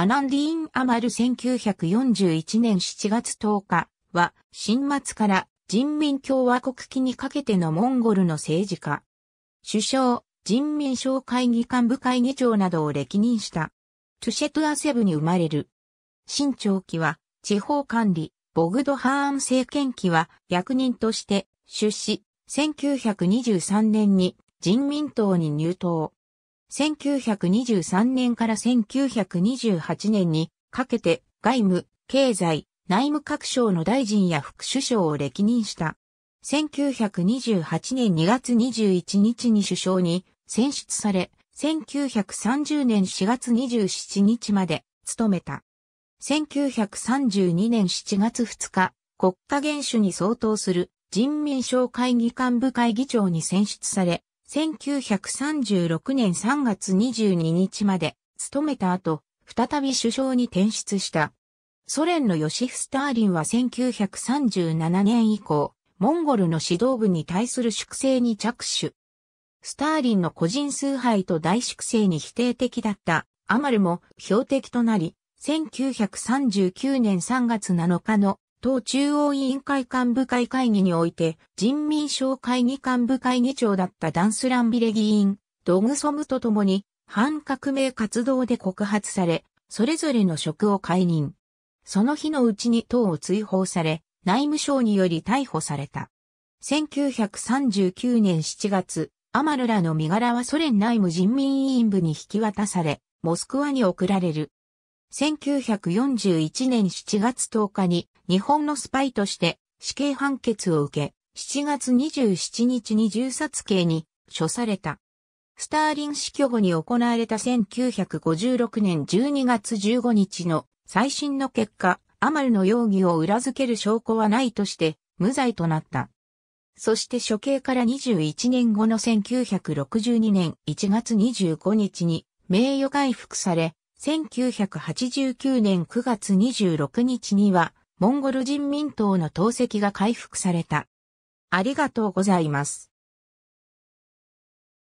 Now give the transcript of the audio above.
アナンディーン・アマル1941年7月10日は、新末から人民共和国期にかけてのモンゴルの政治家。首相、人民省会議幹部会議長などを歴任した。トゥシェトゥアセブに生まれる。新長期は、地方管理、ボグドハーン政権期は、役人として、出資、1923年に人民党に入党。1923年から1928年にかけて外務、経済、内務各省の大臣や副首相を歴任した。1928年2月21日に首相に選出され、1930年4月27日まで務めた。1932年7月2日、国家元首に相当する人民省会議幹部会議長に選出され、1936年3月22日まで務めた後、再び首相に転出した。ソ連のヨシフ・スターリンは1937年以降、モンゴルの指導部に対する粛清に着手。スターリンの個人崇拝と大粛清に否定的だったアマルも標的となり、1939年3月7日の党中央委員会幹部会会議において、人民省会議幹部会議長だったダンスランビレ議員、ドグソムと共に、反革命活動で告発され、それぞれの職を解任。その日のうちに党を追放され、内務省により逮捕された。1939年7月、アマルらの身柄はソ連内務人民委員部に引き渡され、モスクワに送られる。1941年7月10日に日本のスパイとして死刑判決を受け、7月27日に銃殺刑に処された。スターリン死去後に行われた1956年12月15日の最新の結果、アマルの容疑を裏付ける証拠はないとして無罪となった。そして処刑から21年後の1962年1月25日に名誉回復され、1989年9月26日には、モンゴル人民党の党籍が回復された。ありがとうございます。